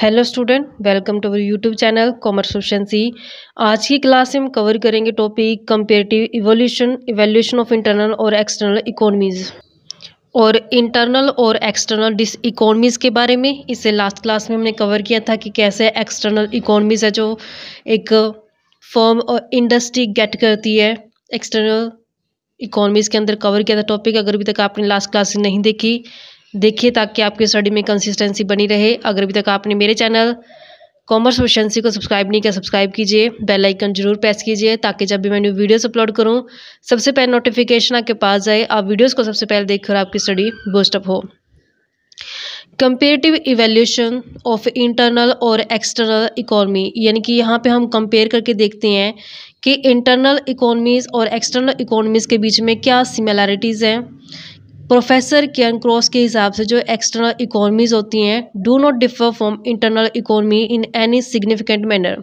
hello student welcome to our YouTube channel commerce option C आज की class में हम कवर करेंगे topic comparative evolution evaluation of internal और एक्सटर्नल इकोनॉमीज़ और इंटरनल और एक्सटर्नल डिस इकोनॉमीज़ के बारे में इसे लास्ट क्लास में हमने कवर किया था कि कैसे एक्सटर्नल इकोनॉमीज़ है जो एक फर्म और इंडस्ट्री गेट करती है एक्सटर्नल इकोनॉमीज़ के अंदर कवर किया था टॉपिक अगर अभी तक आपने लास्ट क्लास नहीं देखी देखिए ताकि आपकी स्टडी में कंसिस्टेंसी बनी रहे अगर अभी तक आपने मेरे चैनल कॉमर्स क्वेश्चनसी को सब्सक्राइब नहीं किया सब्सक्राइब कीजिए बेल आइकन जरूर प्रेस कीजिए ताकि जब भी मैं न्यू वीडियोस अपलोड करूं सबसे पहले नोटिफिकेशन आपके पास जाए आप वीडियोस को सबसे पहले देखकर आपकी स्टडी बूस्टअप हो कंपेरेटिव इवेल्यूशन ऑफ इंटरनल और एक्सटर्नल इकोनमी यानी कि यहाँ पे हम कंपेयर करके देखते हैं कि इंटरनल इकोनमीज़ और एक्सटर्नल इकोनमीज़ के बीच में क्या सिमिलैरिटीज़ हैं प्रोफेसर कियन क्रॉस के हिसाब से जो एक्सटर्नल इकोनॉमीज़ होती हैं do not differ from internal economy in any significant manner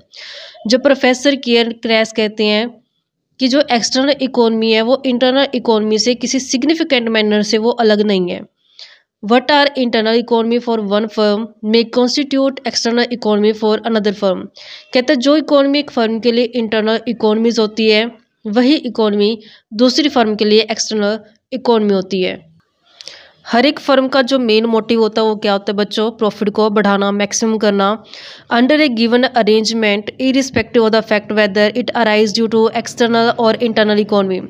जो प्रोफेसर कियन क्रैस कहते हैं कि जो एक्सटर्नल इकोनॉमी है वो इंटरनल इकोनॉमी से किसी सिग्निफिकेंट मैनर से वो अलग नहीं है what are internal economy for one firm may constitute external economy for another firm कहते हैं जो इकोनॉमी एक फर्म के लिए इंटरनल इकोनॉमीज होती है वही इकोनॉमी दूसरी फर्म के लिए एक्सटर्नल इकोनॉमी होती है हर एक फर्म का जो मेन मोटिव होता है वो क्या होता है बच्चों प्रॉफिट को बढ़ाना मैक्सिमम करना under a given arrangement irrespective of the fact whether it arise due to external और इंटरनल इकोनॉमी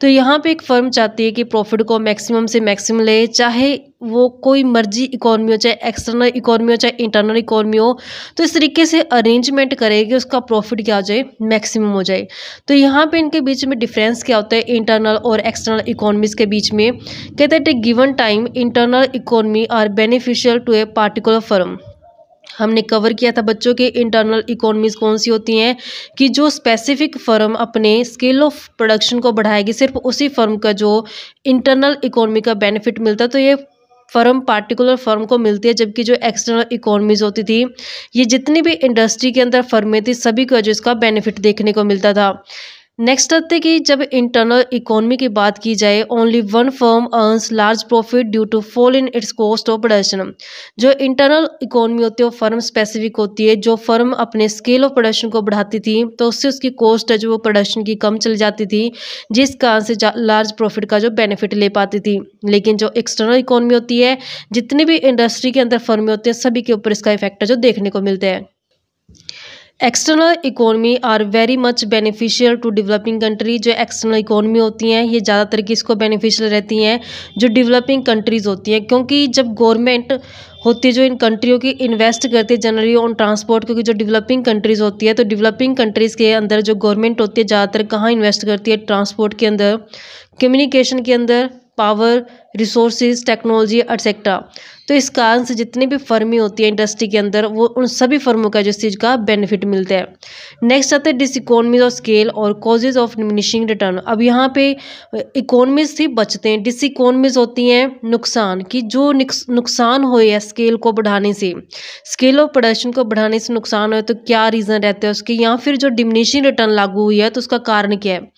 तो यहाँ पे एक फर्म चाहती है कि प्रॉफिट को मैक्सिमम से मैक्सिमम ले चाहे वो कोई मर्जी इकोनॉमी हो चाहे एक्सटर्नल इकोनॉमी हो चाहे इंटरनल इकोनॉमी हो तो इस तरीके से अरेंजमेंट करेगी उसका प्रॉफिट क्या हो जाए मैक्सिमम हो जाए तो यहाँ पे इनके बीच में डिफरेंस क्या होता है इंटरनल और एक्सटर्नल इकोनॉमीज़ के बीच में कहते हैं at given time internal economy are beneficial to a particular firm हमने कवर किया था बच्चों के इंटरनल इकोनॉमीज़ कौन सी होती हैं कि जो स्पेसिफिक फर्म अपने स्केल ऑफ प्रोडक्शन को बढ़ाएगी सिर्फ उसी फर्म का जो इंटरनल इकोनॉमी का बेनिफिट मिलता है तो ये फर्म पार्टिकुलर फर्म को मिलती है जबकि जो एक्सटर्नल इकोनॉमीज होती थी ये जितनी भी इंडस्ट्री के अंदर फर्में थी सभी को जो इसका बेनिफिट देखने को मिलता था नेक्स्ट आते कि जब इंटरनल इकोनॉमी की बात की जाए only one firm earns large profit due to fall in its cost of production जो इंटरनल इकोनॉमी होती है वो फर्म स्पेसिफिक होती है जो फर्म अपने स्केल ऑफ प्रोडक्शन को बढ़ाती थी तो उससे उसकी कॉस्ट है जो वो प्रोडक्शन की कम चली जाती थी जिस कारण से लार्ज प्रॉफिट का जो बेनिफिट ले पाती थी लेकिन जो एक्सटर्नल इकोनॉमी होती है जितनी भी इंडस्ट्री के अंदर फर्में होती हैं सभी के ऊपर इसका इफेक्ट है जो देखने को मिलता है external economy are very much beneficial to developing country जो एक्सटर्नल इकोनॉमी होती हैं ये ज़्यादातर किसको बेनिफिशियल रहती हैं जो डेवलपिंग कंट्रीज़ होती हैं क्योंकि जब गवर्नमेंट होती है जो इन कंट्रियों की इन्वेस्ट करती है जनरली ऑन ट्रांसपोर्ट क्योंकि जो डेवलपिंग कंट्रीज़ होती है तो डेवलपिंग कंट्रीज़ के अंदर जो गवर्नमेंट होती है ज़्यादातर कहाँ इन्वेस्ट करती है ट्रांसपोर्ट के अंदर कम्युनिकेशन के अंदर पावर रिसोर्सेज टेक्नोलॉजी एटसेट्रा तो इस कारण से जितनी भी फर्मी होती है इंडस्ट्री के अंदर वो उन सभी फर्मों का जिस चीज़ का बेनिफिट मिलता है नेक्स्ट आता है डिस इकोनॉमीज़ ऑफ स्केल और कॉजेज ऑफ डिमिनिशिंग रिटर्न अब यहाँ पे इकोनॉमीज ही बचते हैं डिस इकोनॉमीज होती हैं नुकसान कि जो नुकसान हो या स्केल को बढ़ाने से स्केल ऑफ प्रोडक्शन को बढ़ाने से नुकसान हो तो क्या रीज़न रहता है उसके या फिर जो डिमिनिशिंग रिटर्न लागू हुई है तो उसका कारण क्या है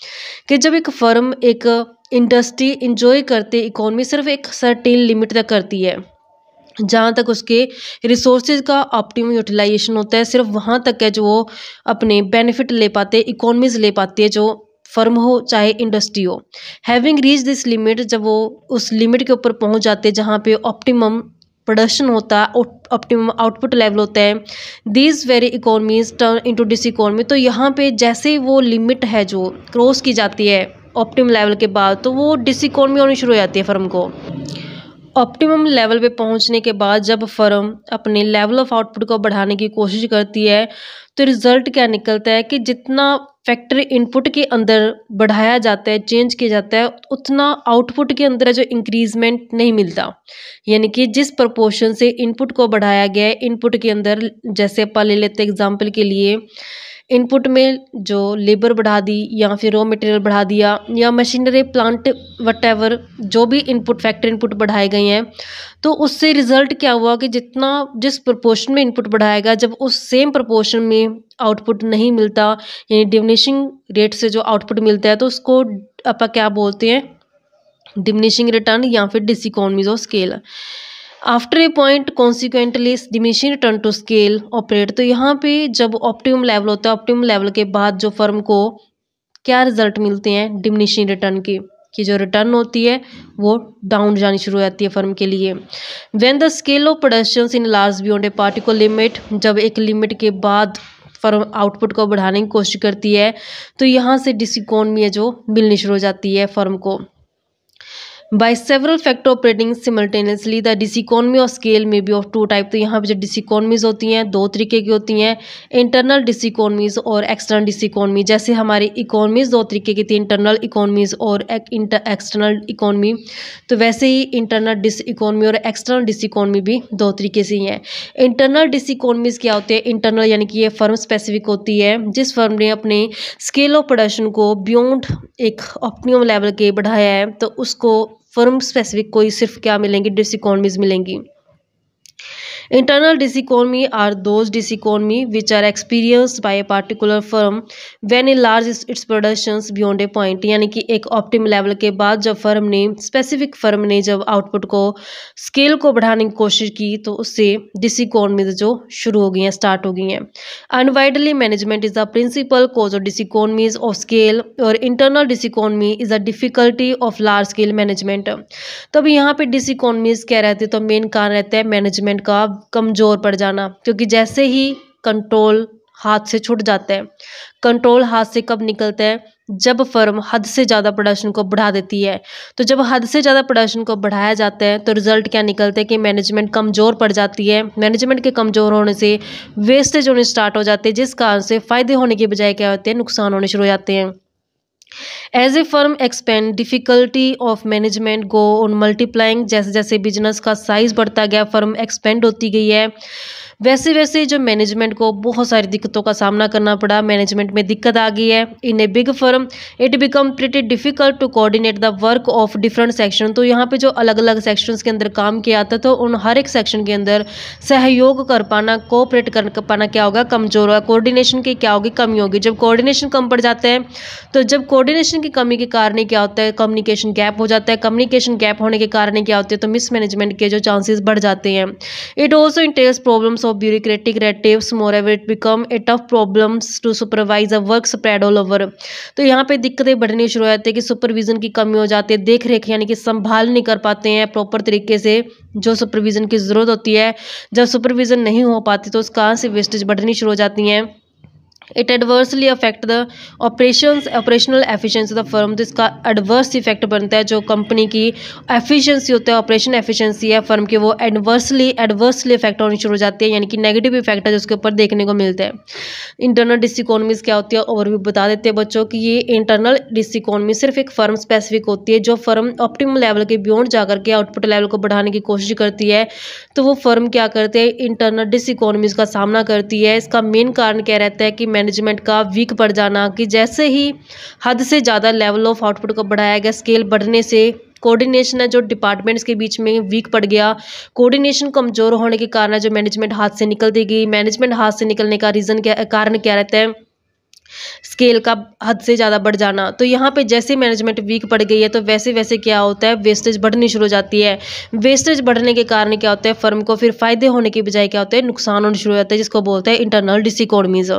कि जब एक फर्म एक इंडस्ट्री इंजॉय करते इकोनॉमी सिर्फ एक सर्टेन लिमिट तक करती है जहाँ तक उसके रिसोर्स का ऑप्टिमम यूटिलाइजेशन होता है सिर्फ वहाँ तक है जो वो अपने बेनिफिट ले पाते इकोनॉमीज ले पाती है जो फर्म हो चाहे इंडस्ट्री हो हैविंग रीच दिस लिमिट जब वो उस लिमिट के ऊपर पहुँच जाते जहाँ पे ऑप्टिमम प्रोडक्शन होता है ऑप्टिमम आउटपुट लेवल होता है this very economies turn into diseconomy तो यहाँ पे जैसे वो लिमिट है जो क्रॉस की जाती है ऑप्टिमम लेवल के बाद तो वो डिसइकॉनमी होनी शुरू हो जाती है फर्म को ऑप्टिमम लेवल पे पहुंचने के बाद जब फर्म अपने लेवल ऑफ आउटपुट को बढ़ाने की कोशिश करती है तो रिज़ल्ट क्या निकलता है कि जितना फैक्टर इनपुट के अंदर बढ़ाया जाता है चेंज किया जाता है उतना आउटपुट के अंदर जो इंक्रीजमेंट नहीं मिलता यानी कि जिस प्रपोर्शन से इनपुट को बढ़ाया गया है इनपुट के अंदर जैसे आप ले लेते एग्जाम्पल के लिए इनपुट में जो लेबर बढ़ा दी या फिर रॉ मटेरियल बढ़ा दिया या मशीनरी प्लांट वट जो भी इनपुट फैक्टर इनपुट बढ़ाए गए हैं तो उससे रिजल्ट क्या हुआ कि जितना जिस प्रपोर्शन में इनपुट बढ़ाएगा जब उस सेम प्रपोर्शन में आउटपुट नहीं मिलता यानी डिमिनिशिंग रेट से जो आउटपुट मिलता है तो उसको आप क्या बोलते हैं डिमिनिशिंग रिटर्न या फिर dis of scale after a point consequently diminishing return to scale operate तो यहाँ पे जब ऑप्टिमम लेवल होता है ऑप्टिमम लेवल के बाद जो फर्म को क्या रिजल्ट मिलते हैं डिमिनिशिंग रिटर्न के कि जो रिटर्न होती है वो डाउन जानी शुरू हो जाती है फर्म के लिए when the scale of production in large beyond a particular limit जब एक लिमिट के बाद फर्म आउटपुट को बढ़ाने की कोशिश करती है तो यहाँ से डिस है जो मिलनी शुरू हो जाती है फर्म को by several operating simultaneously the the diseconomy of scale में बी ऑफ टू टाइप तो यहाँ पर जो डिसइकॉनमीज होती हैं दो तरीके की होती हैं इंटरनल डिसइकॉनमीज और एक्सटर्नल डिसइकॉनमी जैसे हमारी इकोनमीज दो तरीके की थी इंटरनल इकोनॉमीज और एक्सटर्नल इकोनॉमी तो वैसे ही इंटरनल डिस इकोनॉमी और एक्सटर्नल डिस इकोनॉमी भी दो तरीके से ही हैं इंटरनल डिस इकोनॉमीज क्या होती है इंटरनल यानी कि ये फर्म स्पेसिफिक होती है जिस फर्म ने अपने स्केल ऑफ प्रोडक्शन को बियॉन्ड एक ऑप्टिमम लेवल के बढ़ाया है तो उसको फर्म स्पेसिफिक कोई सिर्फ क्या मिलेंगी डिस इकोनमीज मिलेंगी internal dis Internal are those dis diseconomy which are experience by a particular firm when a large its productions beyond a point यानी कि एक ऑप्टिम लेवल के बाद जब फर्म ने स्पेसिफिक फर्म ने जब आउटपुट को स्केल को बढ़ाने की कोशिश की तो उससे डिस डिसिकॉनमी जो शुरू हो गई हैं स्टार्ट हो गई हैं अनवाइडली management is the principal cause of diseconomies of scale और internal dis diseconomy is the difficulty of large scale management तो अब यहाँ पे डिसिकॉनमीज क्या रहते तो मेन कारण रहता है मैनेजमेंट का कमज़ोर पड़ जाना क्योंकि जैसे ही कंट्रोल हाथ से छूट जाता है कंट्रोल हाथ से कब निकलता है जब फर्म हद से ज़्यादा प्रोडक्शन को बढ़ा देती है तो जब हद से ज़्यादा प्रोडक्शन को बढ़ाया जाता है तो रिजल्ट क्या निकलता है कि मैनेजमेंट कमज़ोर पड़ जाती है मैनेजमेंट के कमज़ोर होने से वेस्टेज होने स्टार्ट हो जाते हैं जिस कारण से फ़ायदे होने के बजाय क्या होते हैं नुकसान होने शुरू हो जाते हैं as a firm expand difficulty of management go on multiplying जैसे जैसे बिजनेस का साइज बढ़ता गया फर्म एक्सपेंड होती गई है वैसे वैसे जो मैनेजमेंट को बहुत सारी दिक्कतों का सामना करना पड़ा मैनेजमेंट में दिक्कत आ गई है in a big firm it become pretty difficult to coordinate the work of different section तो यहाँ पे जो अलग अलग सेक्शंस के अंदर काम किया जाता तो उन हर एक सेक्शन के अंदर सहयोग कर पाना कोऑपरेट कर पाना क्या होगा कमजोर होगा कोऑर्डिनेशन की क्या होगी कमी होगी जब कोऑर्डिनेशन कम पड़ जाते हैं तो जब कोऑर्डिनेशन की कमी के कारण क्या होता है कम्युनिकेशन गैप हो जाता है कम्युनिकेशन गैप होने के कारण क्या होते हैं तो मिसमैनेजमेंट के जो चांसेस बढ़ जाते हैं it also entails problems of bureaucratic red tapes moreover it become a tough problems to supervise a work spread all over तो यहाँ पे दिक्कतें बढ़नी शुरू हो जाती है कि सुपरविज़न की कमी हो जाती है देख रेख यानी कि संभाल नहीं कर पाते हैं प्रॉपर तरीके से जो सुपरविज़न की ज़रूरत होती है जब सुपरविज़न नहीं हो पाती तो उस कहाँ से वेस्टेज बढ़नी शुरू हो जाती हैं it adversely affect the operation operational efficiency the firm तो इसका एडवर्स इफेक्ट बनता है जो कंपनी की एफिशिएंसी होता है ऑपरेशन एफिशिएंसी है फर्म की वो एडवर्सली एडवर्सली इफेक्ट होनी शुरू हो जाती है यानी कि नेगेटिव इफेक्ट है जो उसके ऊपर देखने को मिलता है इंटरनल इकोनॉमीज़ क्या होती है और भी बता देते हैं बच्चों की ये इंटरनल डिसिकॉनमी सिर्फ एक फर्म स्पेसिफिक होती है जो फर्म ऑप्टिमम लेवल के बियड जाकर के आउटपुट लेवल को बढ़ाने की कोशिश करती है तो वो फर्म क्या करते हैं इंटरनल डिस इकोनॉमीज का सामना करती है इसका मेन कारण क्या रहता है कि मैनेजमेंट का वीक पड़ जाना कि जैसे ही हद से ज़्यादा लेवल ऑफ आउटपुट को बढ़ाया गया स्केल बढ़ने से कोऑर्डिनेशन है जो डिपार्टमेंट्स के बीच में वीक पड़ गया कोऑर्डिनेशन कमज़ोर होने के कारण जो मैनेजमेंट हाथ से दी गई मैनेजमेंट हाथ से निकलने का रीज़न क्या कारण क्या रहता है स्केल का हद से ज़्यादा बढ़ जाना तो यहाँ पे जैसे मैनेजमेंट वीक पड़ गई है तो वैसे वैसे क्या होता है वेस्टेज बढ़नी शुरू हो जाती है वेस्टेज बढ़ने के कारण क्या होता है फर्म को फिर फायदे होने के बजाय क्या होता है नुकसान होने शुरू हो जाता है जिसको बोलते हैं इंटरनल डिसिकोनमीज़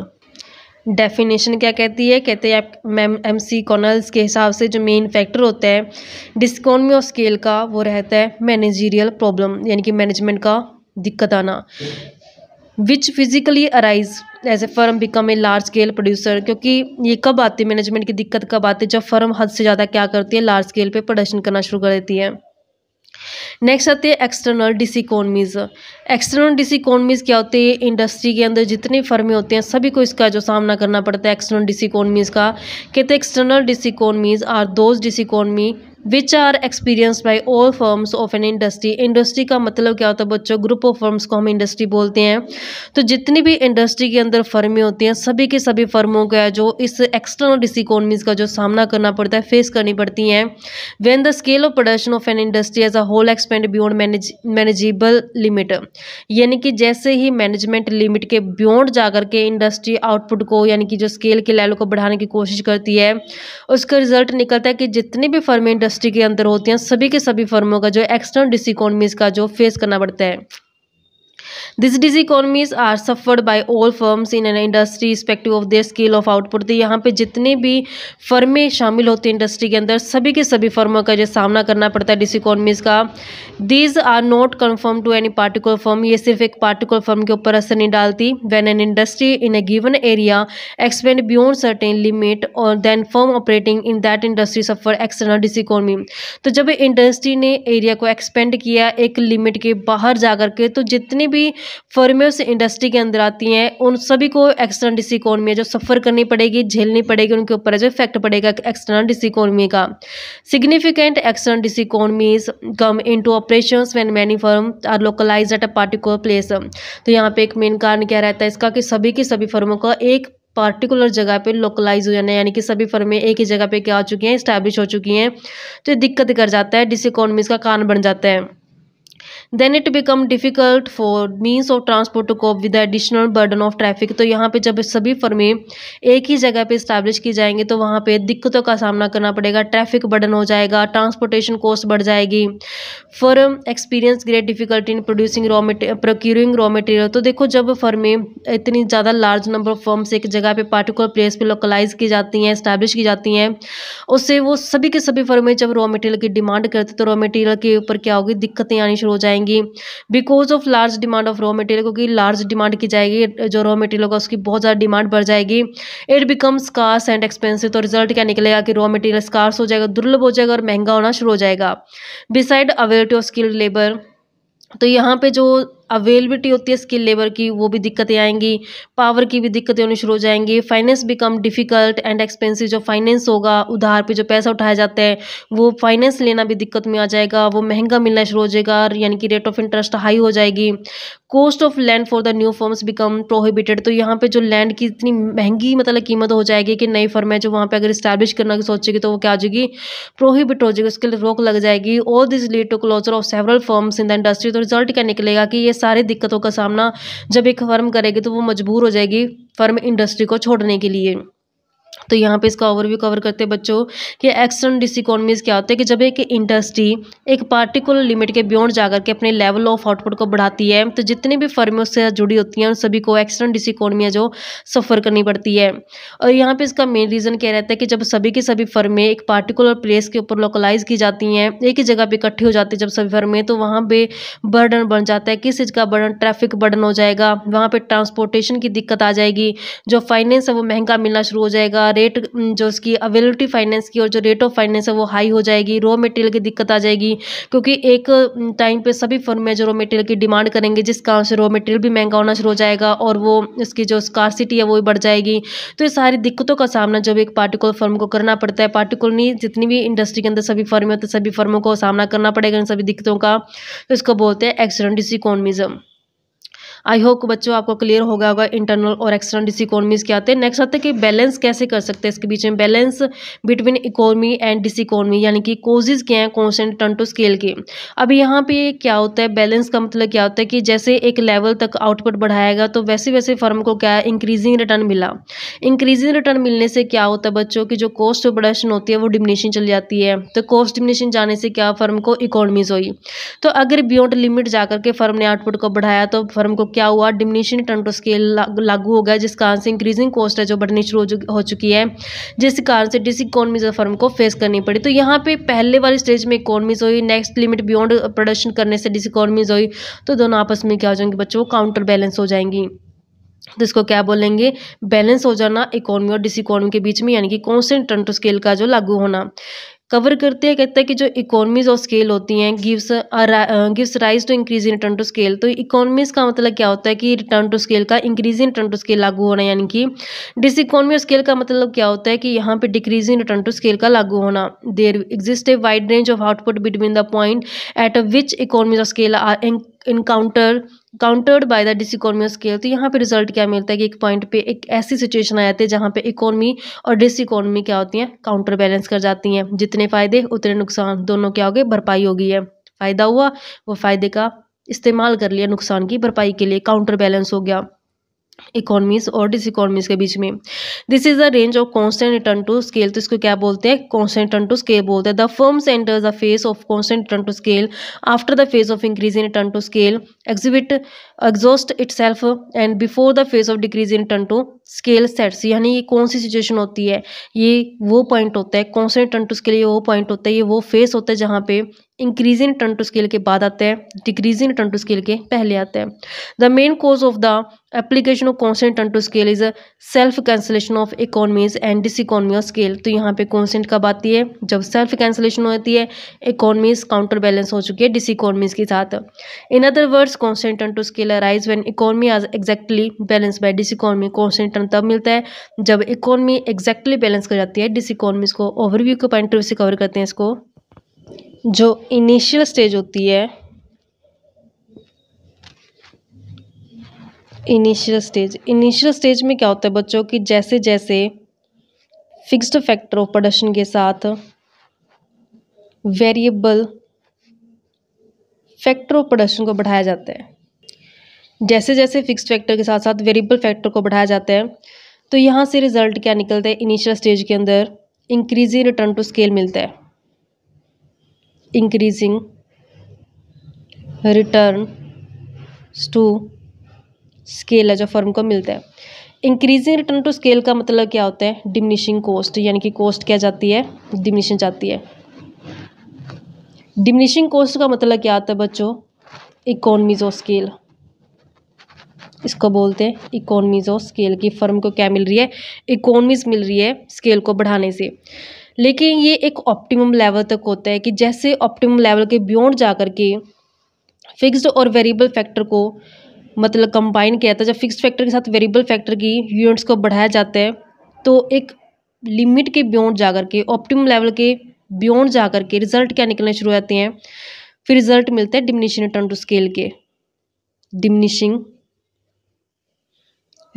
डेफिनेशन क्या कहती है कहते हैं मैम एम सी कॉनल्स के हिसाब से जो मेन फैक्टर होता है डिस्कॉनमी ऑफ स्केल का वो रहता है मैनेजीरियल प्रॉब्लम यानी कि मैनेजमेंट का दिक्कत आना which physically arise as a firm become a large scale producer क्योंकि ये कब आती है मैनेजमेंट की दिक्कत कब आती है जब फर्म हद से ज़्यादा क्या करती है लार्ज स्केल पे प्रोडक्शन करना शुरू कर देती है नेक्स्ट आते हैं एक्सटर्नल इकोनमीज एक्सटर्नल डिसकोनमीज़ क्या होते हैं इंडस्ट्री के अंदर जितने फर्में होते हैं सभी को इसका जो सामना करना पड़ता है एक्सटर्नल डिसकोनमीज़ का कहते हैं external diseconomies are those diseconomy which are experience by all firms of an industry industry का मतलब क्या होता है बच्चों ग्रुप ऑफ फर्म्स को हम इंडस्ट्री बोलते हैं तो जितनी भी इंडस्ट्री के अंदर फर्में होती हैं सभी के सभी फर्मों का जो इस एक्सटर्नल इकोनमीज का जो सामना करना पड़ता है फेस करनी पड़ती हैं when the scale of production of an industry as a whole expand beyond manage manageable limit यानी कि जैसे ही मैनेजमेंट लिमिट के बियॉन्ड जा के इंडस्ट्री आउटपुट को यानी कि जो स्केल के लेवल को बढ़ाने की कोशिश करती है उसका रिजल्ट निकलता है कि जितनी भी फर्में इंडस्ट्री इंडस्ट्री के अंदर होते हैं सभी के सभी फर्मों का जो एक्सटर्नल डिसिकॉनमीज का जो फेस करना पड़ता है this diseconomies are suffered by all firms in an industry respective of their scale of output तो यहाँ पे जितने भी फर्में शामिल होती हैं इंडस्ट्री के अंदर सभी के सभी फर्मों का जो सामना करना पड़ता है डिस इकोनॉमीज का these are not confirm to any particular firm ये सिर्फ एक पार्टिकुलर फर्म के ऊपर असर नहीं डालती when an industry in a given area expand beyond certain limit और then firm operating in that industry suffer external diseconomy तो जब इंडस्ट्री ने एरिया को एक्सपेंड किया एक लिमिट के बाहर जाकर के तो जितने भी फर्मेस इंडस्ट्री के अंदर आती हैं उन सभी को एक्सटर्नल डिस है जो सफ़र करनी पड़ेगी झेलनी पड़ेगी उनके ऊपर जो इफेक्ट पड़ेगा एक्सटर्नल डिस इकोनॉमी का significant external diseconomies come into operation when many firm are localize at a particular place तो यहाँ पे एक मेन कारण क्या रहता है इसका कि सभी की सभी फर्मों का एक पार्टिकुलर जगह पे लोकलाइज हो जाना यानी कि सभी फर्में एक ही जगह पे क्या हो चुकी हैं इस्टेब्लिश हो चुकी हैं तो ये दिक्कत कर जाता है डिस इकोनॉमीज का कारण बन जाता है then it become difficult for means of transport to cope with additional burden of traffic तो यहाँ पे जब सभी फर्में एक ही जगह पे इस्टेब्लिश की जाएंगी तो वहाँ पे दिक्कतों का सामना करना पड़ेगा ट्रैफिक बर्डन हो जाएगा ट्रांसपोर्टेशन कॉस्ट बढ़ जाएगी for experience great difficulty in producing raw procuring raw material तो देखो जब फर्में इतनी ज़्यादा लार्ज नंबर ऑफ फर्म्स एक जगह पे पार्टिकुलर प्लेस पे लोकलाइज की जाती हैं इस्टेब्लिश की जाती हैं उससे वो सभी के सभी फर्में जब रॉ मटेरियल की डिमांड करते तो रॉ मटेरियल के ऊपर क्या होगी दिक्कतें आनी शुरू हो जाएंगी जाएंगी because of large demand of raw material क्योंकि लार्ज डिमांड की जाएगी जो रॉ मटेरियल होगा उसकी बहुत ज़्यादा डिमांड बढ़ जाएगी it becomes scarce and expensive तो रिजल्ट क्या निकलेगा कि रॉ मटेरियल स्कार्स हो जाएगा दुर्लभ हो जाएगा और महंगा होना शुरू हो जाएगा beside availability of skilled labour तो यहाँ पे जो अवेलेबिलिटी होती है स्किल लेबर की वो भी दिक्कतें आएंगी पावर की भी दिक्कतें होनी शुरू हो जाएंगी finance become difficult and expensive जो फाइनेंस होगा उधार पे जो पैसा उठाया जाता है वो फाइनेंस लेना भी दिक्कत में आ जाएगा वो महंगा मिलना शुरू हो जाएगा यानी कि रेट ऑफ इंटरेस्ट हाई हो जाएगी cost of land for the new firms become prohibited तो यहाँ पे जो लैंड की इतनी महंगी मतलब कीमत हो जाएगी कि नई फर्म है जो वहाँ पे अगर इस्टेब्लिश करना की सोचेगी तो वो क्या हो जाएगी प्रोहिबिट हो जाएगी उसके लिए रोक लग जाएगी और this lead to closure of several firms in the industry तो रिजल्ट क्या निकलेगा कि ये सारी दिक्कतों का सामना जब एक फर्म करेगी तो वो मजबूर हो जाएगी फर्म इंडस्ट्री को छोड़ने के लिए तो यहाँ पे इसका ओवरव्यू कवर करते हैं बच्चों कि एक्सटर्नल डिसइकॉनमीज क्या होते हैं कि जब एक इंडस्ट्री एक पार्टिकुलर लिमिट के बियॉन्ड जाकर के अपने लेवल ऑफ आउटपुट को बढ़ाती है तो जितनी भी फर्में उससे जुड़ी होती हैं उन सभी को एक्सटर्नल डिसइकॉनमी जो सफ़र करनी पड़ती है और यहाँ पर इसका मेन रीज़न क्या रहता है कि जब सभी की सभी फर्में एक पार्टिकुलर प्लेस के ऊपर लोकलाइज की जाती हैं एक ही जगह पर इकट्ठी हो जाती है जब सभी फर्में तो वहाँ पर बर्डन बन जाता है किस चीज़ का बर्डन ट्रैफिक बर्डन हो जाएगा वहाँ पर ट्रांसपोर्टेशन की दिक्कत आ जाएगी जो फाइनेंस है वो महंगा मिलना शुरू हो जाएगा रेट mm, जो उसकी अवेलेबिलिटी फाइनेंस की और जो रेट ऑफ फाइनेंस है वो हाई हो जाएगी रॉ मटेरियल की दिक्कत आ जाएगी क्योंकि एक टाइम mm, पे सभी फर्म में जो रॉ मटेरियल की डिमांड करेंगे जिस कारण से रॉ मटेरियल भी महंगा होना शुरू हो जाएगा और वो उसकी जो स्कारसिटी है वो भी बढ़ जाएगी तो ये सारी दिक्कतों का सामना जो भी एक पार्टिकुलर फर्म को करना पड़ता है पार्टिकुलर नहीं जितनी भी इंडस्ट्री के अंदर सभी फर्म होती सभी फर्मों को सामना करना पड़ेगा इन सभी दिक्कतों का तो इसको बोलते हैं एक्सीडेंट इकोनमिज़म आई होप बच्चों आपको क्लियर हो गया होगा इंटरनल और एक्सटर्नल डिसइकोनमीज क्या आते हैं नेक्स्ट आते हैं कि बैलेंस कैसे कर सकते हैं इसके बीच में balance between economy and economy यानी कि कोजेज क्या हैं कॉन्सेंट टर्न टू स्केल के अब यहाँ पे क्या होता है बैलेंस का मतलब क्या होता है कि जैसे एक लेवल तक आउटपुट बढ़ाएगा तो वैसे वैसे फर्म को क्या है इंक्रीजिंग रिटर्न मिला इंक्रीजिंग रिटर्न मिलने से क्या होता है बच्चों की जो कॉस्ट ऑफ प्रोडक्शन होती है वो डिमिनेशन चल जाती है तो कॉस्ट डिमिनेशन जाने से क्या फर्म को इकोनॉमीज हुई तो अगर बियॉन्ड लिमिट जाकर के फर्म ने आउटपुट को बढ़ाया तो फर्म को क्या हुआ डिमिनिशिंग टर्न टू स्केल लागू हो गया जिस कारण से इंक्रीजिंग कॉस्ट है जो बढ़नी शुरू हो चुकी है जिस कारण से डिस इकोनॉमीज ऑफ फर्म को फेस करनी पड़ी तो यहाँ पे पहले वाली स्टेज में इकोनॉमीज हुई नेक्स्ट लिमिट बियॉन्ड प्रोडक्शन करने से डिस इकोनॉमीज हुई तो दोनों आपस में क्या हो जाएंगे बच्चों काउंटर बैलेंस हो जाएंगी तो इसको क्या बोलेंगे बैलेंस हो जाना इकोनॉमी और डिस इकोनॉमी के बीच में यानी कि कॉन्स्टेंट टर्न टू स्केल का जो लागू होना कवर करते हैं कहता है कि जो इकोनॉमीज ऑफ स्केल होती हैं gives gives rise to increase in return to scale तो इकोनॉमीज का मतलब क्या होता है कि रिटर्न टू स्केल का increase in return to scale लागू होना यानी कि डिस इकोनॉमी ऑफ स्केल का मतलब क्या होता है कि यहाँ पे decrease in return to scale का लागू होना there exist a wide range of output between the point at which economies of scale are encounter countered by the diseconomy scale तो यहाँ पे रिजल्ट क्या मिलता है कि एक पॉइंट पे एक ऐसी सिचुएशन आ जाती है जहाँ पे इकोनॉमी और इकोनॉमी क्या होती हैं काउंटर बैलेंस कर जाती हैं जितने फ़ायदे उतने नुकसान दोनों क्या हो गए भरपाई होगी है फ़ायदा हुआ वो फ़ायदे का इस्तेमाल कर लिया नुकसान की भरपाई के लिए काउंटर बैलेंस हो गया इकोनॉमीज और डिस इकोनॉमीज के बीच में this is the range of constant return to scale तो इसको क्या बोलते हैं कॉन्स्टेंट रिटर्न टू स्केल बोलते हैं the firm enters the phase of constant return to scale after the phase of increase in return to scale exhibit exhaust itself and before the phase of decrease in turn to scale sets यानी ये कौन सी situation होती है ये वो point होता है कौन से टन टू स्केल ये वो पॉइंट होता है ये वो फेस होता है जहाँ पे increase in turn to scale के बाद आता है decrease in turn to scale के पहले आते हैं the main cause of the application of constant turn to scale is self cancellation of economies and diseconomy of scale तो यहाँ पे कॉन्सेंट कब आती है जब सेल्फ कैंसलेशन होती है इकोनॉमीज काउंटर बैलेंस हो चुकी है डिस इकोनॉमीज के साथ in other words constant turn to scale arise when economy is exactly balanced by diseconomy constant term तब मिलता है जब इकोनॉमी एक्जैक्टली बैलेंस कर जाती है डिस डिसइकोनॉमी इसको ओवरव्यू के पॉइंट से कवर करते हैं इसको जो इनिशियल स्टेज होती है इनिशियल स्टेज इनिशियल स्टेज में क्या होता है बच्चों की जैसे जैसे फिक्स्ड फैक्टर ऑफ प्रोडक्शन के साथ वेरिएबल फैक्टर ऑफ प्रोडक्शन को बढ़ाया जाता है जैसे जैसे फिक्स फैक्टर के साथ साथ वेरिएबल फैक्टर को बढ़ाया जाता है तो यहाँ से रिजल्ट क्या निकलता है इनिशियल स्टेज के अंदर इंक्रीजिंग रिटर्न टू स्केल मिलता है इंक्रीजिंग रिटर्न टू स्केल है जो फर्म को मिलता है इंक्रीजिंग रिटर्न टू स्केल का मतलब क्या होता है डिमिनिशिंग कॉस्ट यानी कि कॉस्ट क्या जाती है डिमिनिशन जाती है डिमिनिशिंग कॉस्ट का मतलब क्या होता है बच्चों इकोनमीज ऑफ स्केल इसको बोलते हैं इकोनमीज़ ऑफ स्केल की फर्म को क्या मिल रही है इकोनमीज़ मिल रही है स्केल को बढ़ाने से लेकिन ये एक ऑप्टिमम लेवल तक होता है कि जैसे ऑप्टिमम लेवल के बियॉन्ड जा कर के फिक्स्ड और वेरिएबल फैक्टर को मतलब कंबाइन किया जाता है जब फिक्स्ड फैक्टर के साथ वेरिएबल फैक्टर की यूनिट्स को बढ़ाया जाता है तो एक लिमिट के बियॉन्ड जा कर के ऑप्टिमम लेवल के बियॉन्ड जा कर के रिजल्ट क्या निकलने शुरू होते हैं फिर रिजल्ट मिलते हैं डिमिनिशिंग रिटर्न टू स्केल के डिमिनिशिंग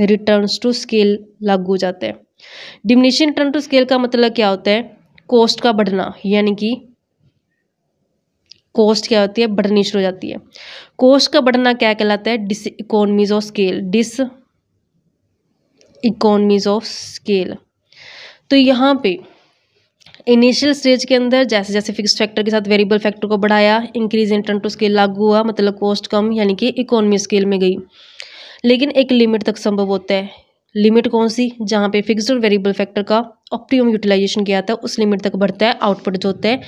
रिटर्न टू स्केल लागू हो जाते हैं डिमिनिशन रिटर्न टू स्केल का मतलब क्या होता है कॉस्ट का बढ़ना यानी कि कॉस्ट क्या होती है बढ़नी शुरू हो जाती है कॉस्ट का बढ़ना क्या कहलाता है diseconomies of scale diseconomies of scale तो यहाँ पे इनिशियल स्टेज के अंदर जैसे जैसे फिक्स फैक्टर के साथ वेरिएबल फैक्टर को बढ़ाया increase in turn to scale लागू हुआ मतलब कॉस्ट कम यानी कि इकोनॉमी स्केल में गई लेकिन एक लिमिट तक संभव होता है लिमिट कौन सी जहाँ पे फिक्स्ड वेरिएबल फैक्टर का ऑप्टिमम यूटिलाइजेशन किया जाता है उस लिमिट तक बढ़ता है आउटपुट जो होता है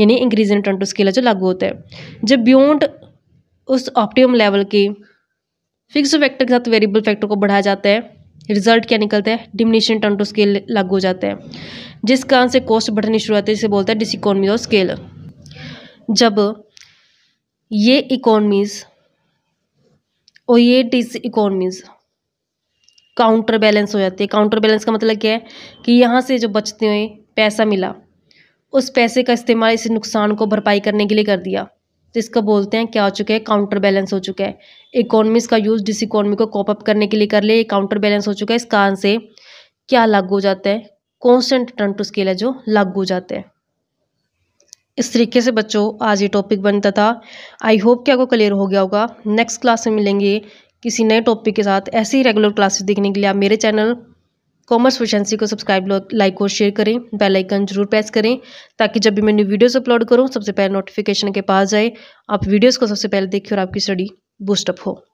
यानी इंक्रीज इन टर्न टू जो लागू होता है जब बियॉन्ड उस ऑप्टिमम लेवल के फिक्स्ड फैक्टर के साथ वेरिएबल फैक्टर को बढ़ाया जाता है रिजल्ट क्या निकलता है डिमिनिशन टर्न टू स्केल लागू हो जाता है जिस कारण से कॉस्ट बढ़नी शुरू होती है जिसे बोलता है डिस ऑफ स्केल जब ये इकोनमीज़ और ये डिस इकोनमीज काउंटर बैलेंस हो जाती है काउंटर बैलेंस का मतलब क्या है कि यहाँ से जो बचते हुए पैसा मिला उस पैसे का इस्तेमाल इस नुकसान को भरपाई करने के लिए कर दिया तो इसका बोलते हैं क्या हो चुका है काउंटर बैलेंस हो चुका है इकोनॉमीज का यूज़ जिस इकोनॉमी को कॉपअप करने के लिए कर ले काउंटर बैलेंस हो चुका है इस कारण से क्या लागू हो जाता है कॉन्स्टेंट टर्न टू स्केल है जो लागू हो जाता है इस तरीके से बच्चों आज ये टॉपिक बनता था आई होप कि आपको क्लियर हो गया होगा नेक्स्ट क्लास में मिलेंगे किसी नए टॉपिक के साथ ऐसी ही रेगुलर क्लासेस देखने के लिए आप मेरे चैनल कॉमर्स फ्रिशेंसी को सब्सक्राइब लाइक और शेयर करें बेल आइकन जरूर प्रेस करें ताकि जब भी मैं न्यू वीडियोस अपलोड करूं सबसे पहले नोटिफिकेशन के पास जाए आप वीडियोस को सबसे पहले देखें और आपकी स्टडी बूस्टअप हो